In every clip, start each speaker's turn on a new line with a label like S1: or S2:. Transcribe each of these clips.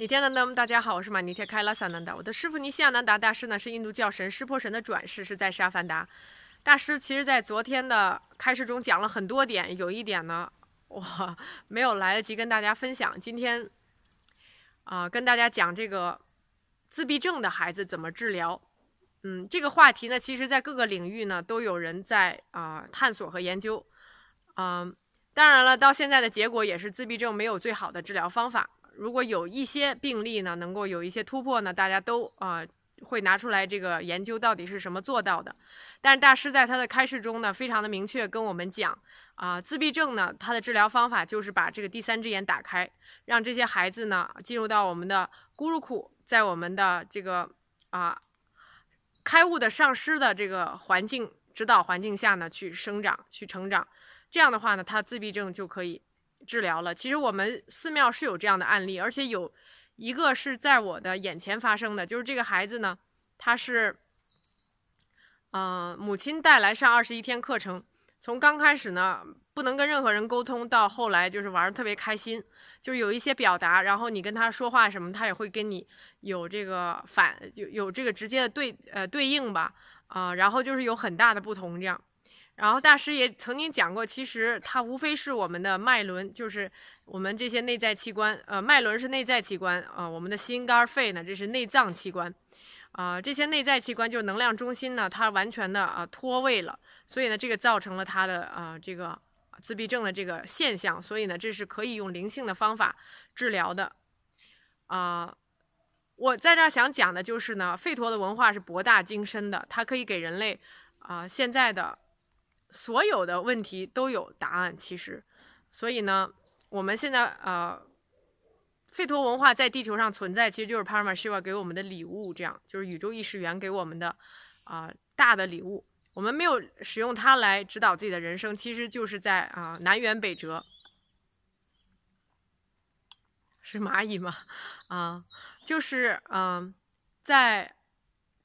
S1: 尼天南达，大家好，我是玛尼天开拉萨南达。我的师傅尼西亚南达大师呢，是印度教神湿婆神的转世，是在沙凡达。大师其实在昨天的开示中讲了很多点，有一点呢，我没有来得及跟大家分享。今天啊，跟大家讲这个自闭症的孩子怎么治疗。嗯，这个话题呢，其实在各个领域呢都有人在啊探索和研究。嗯，当然了，到现在的结果也是自闭症没有最好的治疗方法。如果有一些病例呢，能够有一些突破呢，大家都啊会拿出来这个研究到底是什么做到的。但是大师在他的开示中呢，非常的明确跟我们讲啊，自闭症呢，他的治疗方法就是把这个第三只眼打开，让这些孩子呢进入到我们的咕噜库，在我们的这个啊开悟的上师的这个环境指导环境下呢去生长去成长，这样的话呢，他自闭症就可以。治疗了，其实我们寺庙是有这样的案例，而且有一个是在我的眼前发生的，就是这个孩子呢，他是，嗯，母亲带来上二十一天课程，从刚开始呢不能跟任何人沟通，到后来就是玩的特别开心，就是有一些表达，然后你跟他说话什么，他也会跟你有这个反有有这个直接的对呃对应吧，啊，然后就是有很大的不同这样。然后大师也曾经讲过，其实它无非是我们的脉轮，就是我们这些内在器官。呃，脉轮是内在器官啊，我们的心肝肺呢，这是内脏器官，啊，这些内在器官就是能量中心呢，它完全的啊脱位了，所以呢，这个造成了它的啊这个自闭症的这个现象。所以呢，这是可以用灵性的方法治疗的。啊，我在这儿想讲的就是呢，吠陀的文化是博大精深的，它可以给人类啊现在的。所有的问题都有答案，其实，所以呢，我们现在呃，费陀文化在地球上存在，其实就是帕尔玛 a 瓦给我们的礼物，这样就是宇宙意识源给我们的啊大的礼物。我们没有使用它来指导自己的人生，其实就是在啊南辕北辙。是蚂蚁吗？啊，就是嗯，在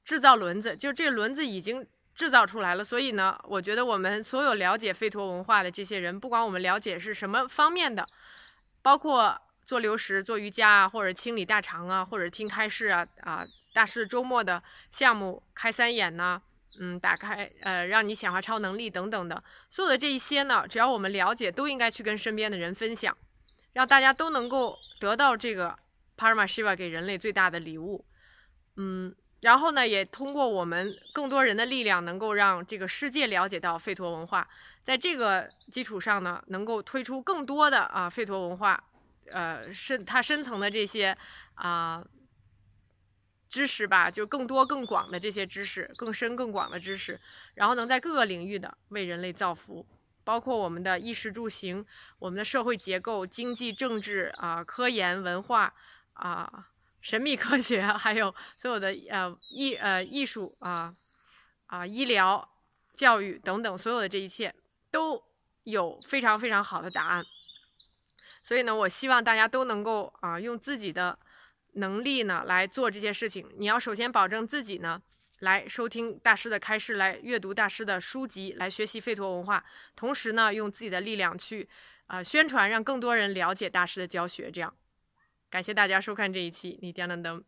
S1: 制造轮子，就这轮子已经。制造出来了，所以呢，我觉得我们所有了解吠陀文化的这些人，不管我们了解是什么方面的，包括做流食、做瑜伽啊，或者清理大肠啊，或者听开示啊，啊，大师周末的项目开三眼呢，嗯，打开呃，让你显化超能力等等的，所有的这一些呢，只要我们了解，都应该去跟身边的人分享，让大家都能够得到这个帕尔玛希瓦给人类最大的礼物，嗯。然后呢，也通过我们更多人的力量，能够让这个世界了解到费陀文化。在这个基础上呢，能够推出更多的啊费陀文化，呃深它深层的这些啊知识吧，就更多更广的这些知识，更深更广的知识。然后能在各个领域的为人类造福，包括我们的衣食住行、我们的社会结构、经济、政治啊、科研、文化啊。神秘科学，还有所有的呃艺呃艺术啊啊医疗、教育等等，所有的这一切都有非常非常好的答案。所以呢，我希望大家都能够啊用自己的能力呢来做这些事情。你要首先保证自己呢来收听大师的开示，来阅读大师的书籍，来学习费陀文化。同时呢，用自己的力量去啊宣传，让更多人了解大师的教学，这样。感谢大家收看这一期《你点亮灯》。